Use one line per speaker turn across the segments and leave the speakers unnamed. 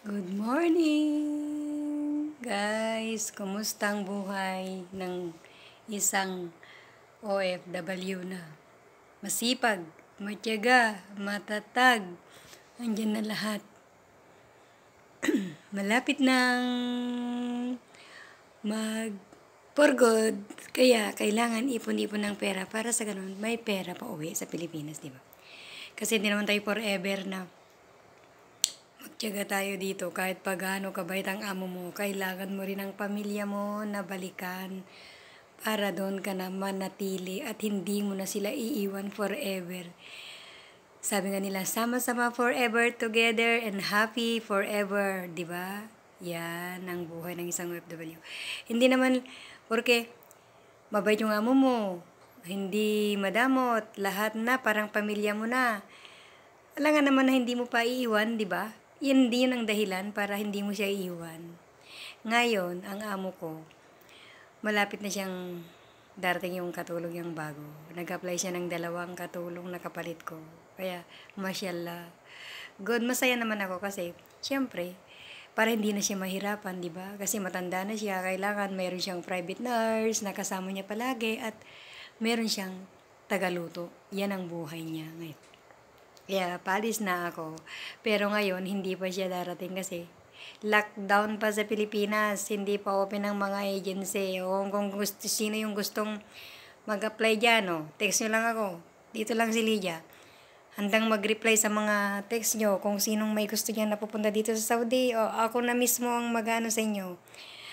Good morning! Guys, kumusta ang buhay ng isang OFW na? Masipag, matyaga, matatag, andyan na lahat. Malapit nang mag for good, kaya kailangan ipon-ipon ng pera para sa ganun may pera pa uwi sa Pilipinas, di ba? Kasi hindi naman tayo forever na Tiyaga tayo dito, kahit pagano kabait ang amo mo, kailangan mo rin ang pamilya mo na balikan para doon ka na manatili at hindi mo na sila iiwan forever. Sabi nga nila, sama-sama forever together and happy forever, di ba? Yan ang buhay ng isang OFW. Hindi naman, porque mabait yung amo mo, hindi madamot, lahat na parang pamilya mo na. Alam nga naman na hindi mo pa iiwan, di ba? hindi yun ang dahilan para hindi mo siya iiwan. Ngayon, ang amo ko, malapit na siyang darating yung katulong yung bago. Nag-apply siya ng dalawang katulong na kapalit ko. Kaya, mashallah. Good, masaya naman ako kasi, siyempre, para hindi na siya mahirapan, di ba? Kasi matanda na siya, kailangan mayroon siyang private nurse, nakasama niya palagi, at mayroon siyang tagaluto. Yan ang buhay niya ngayon. Yeah, paalis na ako. Pero ngayon, hindi pa siya darating kasi lockdown pa sa Pilipinas. Hindi pa open ang mga agency. O kung gusto, sino yung gustong mag-apply dyan, o, oh, text nyo lang ako. Dito lang si Lydia. Handang mag-reply sa mga text nyo kung sinong may gusto dyan na dito sa Saudi. O ako na mismo ang magano sa inyo.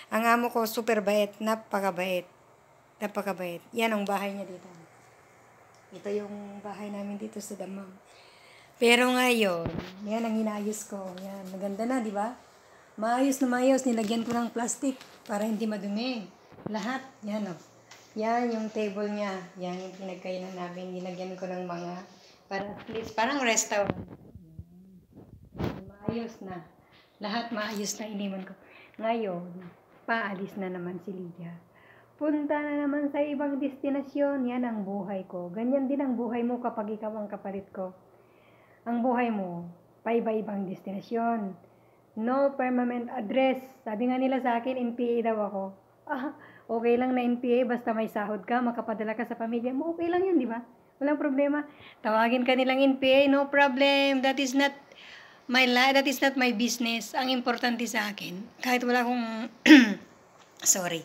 Ang amo ko, super bait. Napakabait. Napakabait. Yan ang bahay niya dito. Ito yung bahay namin dito sa Damam. Pero ngayon, yan ang inaayos ko. Yan, maganda na, di ba? Maayos na maayos, nilagyan ko ng plastic para hindi madumi. Lahat, yan o. Oh. Yan yung table niya. Yan yung pinagkainan namin. Nilagyan ko ng mga, para, please, parang restaurant. Maayos na. Lahat maayos na iniwan ko. Ngayon, paalis na naman si Lydia. Punta na naman sa ibang destinasyon. Yan ang buhay ko. Ganyan din ang buhay mo kapag ikaw ang kapalit ko ang buhay mo paiba-ibang destinasyon. No permanent address. Sabi nga nila sa akin, NPA daw ako. Ah, okay lang na NPA, basta may sahod ka, makapadala ka sa pamilya mo. Okay lang yun, di ba? Walang problema. Tawagin ka nilang NPA, no problem. That is not my life, that is not my business. Ang importante sa akin, kahit wala akong, sorry,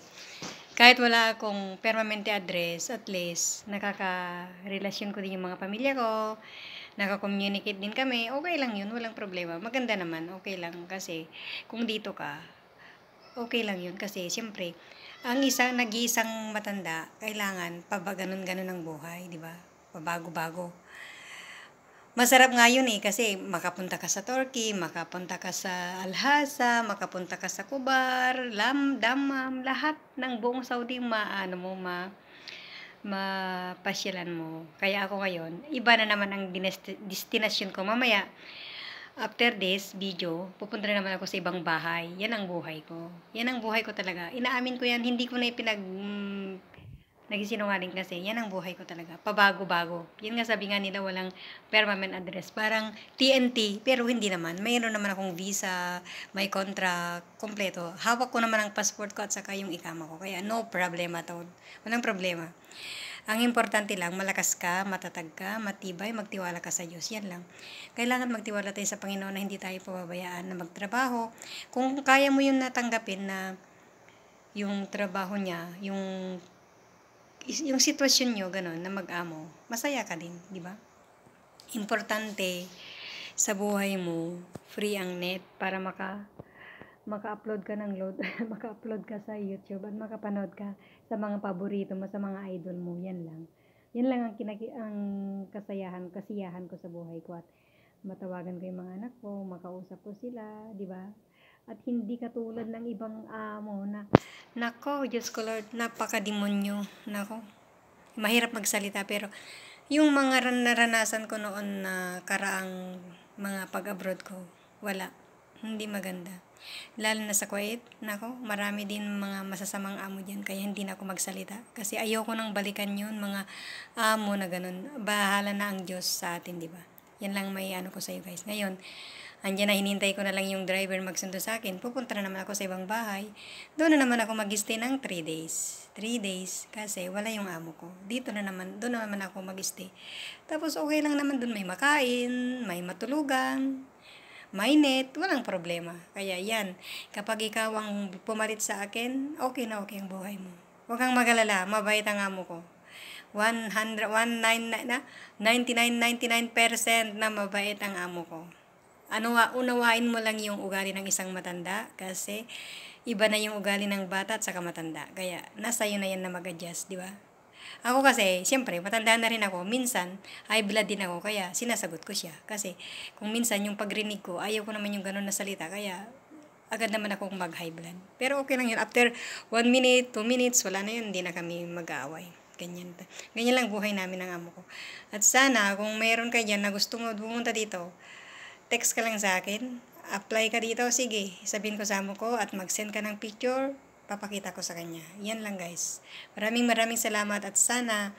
kahit wala akong permanent address, at least, nakaka-relasyon ko din yung mga pamilya ko, nakakommunicate din kami, okay lang yun, walang problema. Maganda naman, okay lang kasi kung dito ka, okay lang yun kasi siyempre, ang isa, nag-iisang matanda, kailangan pabaganon-ganon ng buhay, di ba? Pabago-bago. Masarap nga yun eh, kasi makapunta ka sa Turkey, makapunta ka sa Alhasa, makapunta ka sa Kubar, Lam, Damam, lahat ng buong Saudi, maano mo, ma, ano mo, ma mapasyalan mo. Kaya ako ngayon, iba na naman ang destination ko. Mamaya, after this video, pupunta na naman ako sa ibang bahay. Yan ang buhay ko. Yan ang buhay ko talaga. Inaamin ko yan. Hindi ko na ipinag mm, Nagisinungaling kasi. Yan ang buhay ko talaga. Pabago-bago. Yan nga sabi nga nila walang permanent address. Parang TNT, pero hindi naman. Mayroon naman akong visa, may contract, kompleto. Hawak ko naman ang passport ko at saka yung ikama ko. Kaya no problema to. Walang problema. Ang importante lang, malakas ka, matatag ka, matibay, magtiwala ka sa Diyos. Yan lang. Kailangan magtiwala tayo sa Panginoon na hindi tayo pababayaan na magtrabaho. Kung kaya mo yung natanggapin na yung trabaho niya, yung yung sitwasyon nyo, ganun, na mag-amo, masaya ka din, di ba? Importante sa buhay mo, free ang net para maka maka-upload ka ng load, maka-upload ka sa YouTube at makapanood ka sa mga paborito mo, sa mga idol mo, yan lang. Yan lang ang, kinaki ang kasayahan, kasiyahan ko sa buhay ko at matawagan ko yung mga anak ko, makausap ko sila, di ba? at hindi katulad ng ibang amo na nako Diyos ko Lord napakademonyo nako mahirap magsalita pero yung mga naranasan ko noon na karaang mga pag-abroad ko wala hindi maganda lalo na sa Kuwait nako marami din mga masasamang amo diyan kaya hindi na ako magsalita kasi ayoko nang balikan yun mga amo na ganun bahala na ang Diyos sa atin di ba yan lang may ano ko sa iyo guys ngayon Andiyan na hinintay ko na lang yung driver magsundo sa akin. Pupunta na naman ako sa ibang bahay. Doon na naman ako mag-stay ng 3 days. 3 days kasi wala yung amo ko. Dito na naman, doon na naman ako mag-stay. Tapos okay lang naman doon may makain, may matulugan, may net, walang problema. Kaya yan, kapag ikaw ang pumalit sa akin, okay na okay ang buhay mo. Huwag kang magalala, mabait ang amo ko. 100, 199, na, 99.99% na mabait ang amo ko. Ano, unawain mo lang yung ugali ng isang matanda kasi iba na yung ugali ng bata at saka matanda. Kaya, nasa yun na yan na mag-adjust, di ba? Ako kasi, siyempre, matanda na rin ako. Minsan, high blood din ako, kaya sinasagot ko siya. Kasi, kung minsan yung pagrinig ko, ayaw ko naman yung ganun na salita, kaya agad naman akong mag-high blood. Pero okay lang yun. After 1 minute, 2 minutes, wala na yun. Hindi na kami mag-aaway. Ganyan. Ganyan lang buhay namin ng amo ko. At sana, kung meron kayo dyan na gusto mo pumunta dito, text ka lang sa akin. Apply ka dito, sige, sabihin ko sa amo ko at mag-send ka ng picture, papakita ko sa kanya. Yan lang guys. Maraming maraming salamat at sana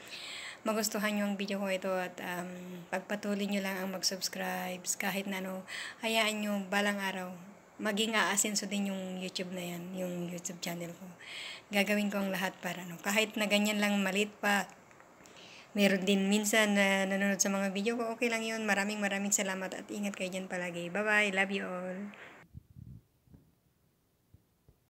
magustuhan nyo ang video ko ito at um, pagpatuloy nyo lang ang mag-subscribe kahit na ano, hayaan nyo balang araw maging aasenso din yung YouTube na yan, yung YouTube channel ko. Gagawin ko ang lahat para ano, kahit na ganyan lang malit pa, meron din minsan na nanonood sa mga video ko. Okay lang yun. Maraming maraming salamat at ingat kayo dyan palagi. Bye-bye. Love you all.